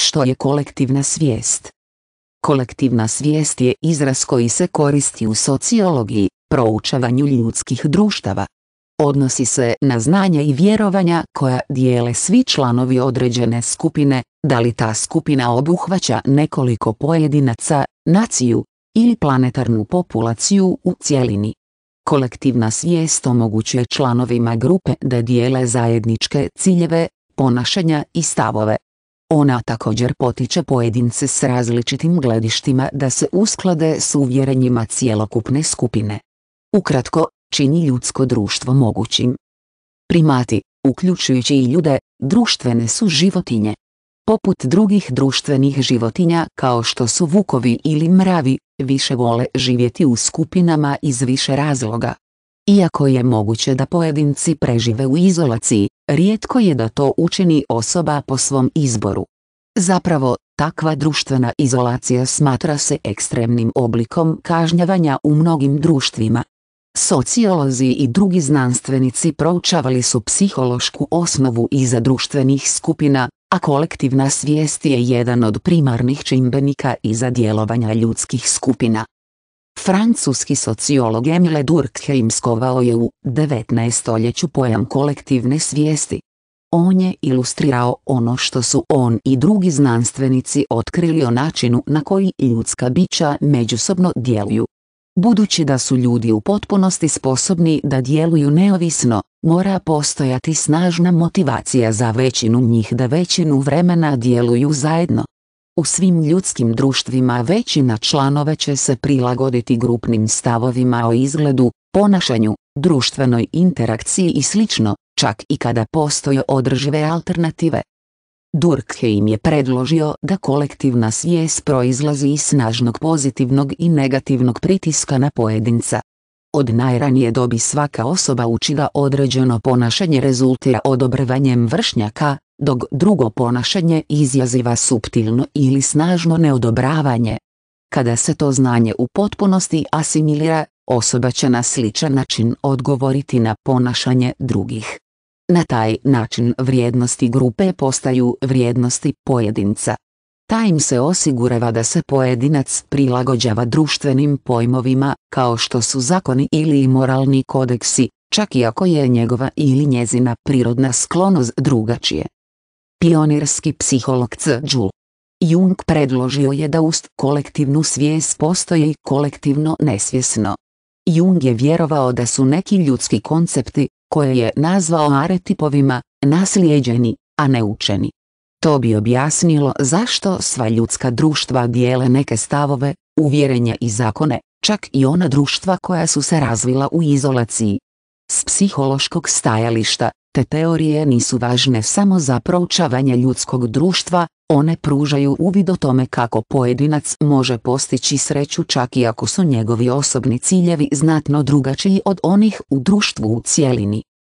Što je kolektivna svijest? Kolektivna svijest je izraz koji se koristi u sociologiji, proučavanju ljudskih društava. Odnosi se na znanja i vjerovanja koja dijele svi članovi određene skupine, da li ta skupina obuhvaća nekoliko pojedinaca, naciju ili planetarnu populaciju u cjelini. Kolektivna svijest omogućuje članovima grupe da dijele zajedničke ciljeve, ponašanja i stavove. Ona također potiče pojedince s različitim gledištima da se usklade s uvjerenjima cjelokupne skupine. Ukratko, čini ljudsko društvo mogućim. Primati, uključujući i ljude, društvene su životinje. Poput drugih društvenih životinja kao što su vukovi ili mravi, više vole živjeti u skupinama iz više razloga. Iako je moguće da pojedinci prežive u izolaciji, rijetko je da to učini osoba po svom izboru. Zapravo, takva društvena izolacija smatra se ekstremnim oblikom kažnjavanja u mnogim društvima. Sociolozi i drugi znanstvenici proučavali su psihološku osnovu iza društvenih skupina, a kolektivna svijest je jedan od primarnih čimbenika iza djelovanja ljudskih skupina. Francuski sociolog Emile Durkheim skovao je u 19. stoljeću pojam kolektivne svijesti. On je ilustrirao ono što su on i drugi znanstvenici otkrili o načinu na koji ljudska bića međusobno djeluju. Budući da su ljudi u potpunosti sposobni da djeluju neovisno, mora postojati snažna motivacija za većinu njih da većinu vremena djeluju zajedno. U svim ljudskim društvima većina članova će se prilagoditi grupnim stavovima o izgledu, ponašanju, društvenoj interakciji i sl. čak i kada postoje održive alternative. Durkheim je predložio da kolektivna svijest proizlazi iz snažnog pozitivnog i negativnog pritiska na pojedinca, od najranije dobi svaka osoba učila određeno ponašanje rezultira odobravanjem vršnjaka, dok drugo ponašanje izjaziva suptilno ili snažno neodobravanje. Kada se to znanje u potpunosti asimilira, osoba će na sličan način odgovoriti na ponašanje drugih. Na taj način vrijednosti grupe postaju vrijednosti pojedinca. Time im se osigurava da se pojedinac prilagođava društvenim pojmovima, kao što su zakoni ili moralni kodeksi, čak i ako je njegova ili njezina prirodna sklonost drugačije. Pionirski psiholog C. Jul. Jung predložio je da ust kolektivnu svijest postoji kolektivno nesvjesno. Jung je vjerovao da su neki ljudski koncepti, koje je nazvao aretipovima, naslijeđeni, a ne učeni. To bi objasnilo zašto sva ljudska društva dijele neke stavove, uvjerenja i zakone, čak i ona društva koja su se razvila u izolaciji. S psihološkog stajališta, te teorije nisu važne samo za proučavanje ljudskog društva, one pružaju uvid o tome kako pojedinac može postići sreću čak i ako su njegovi osobni ciljevi znatno drugačiji od onih u društvu u cijelini.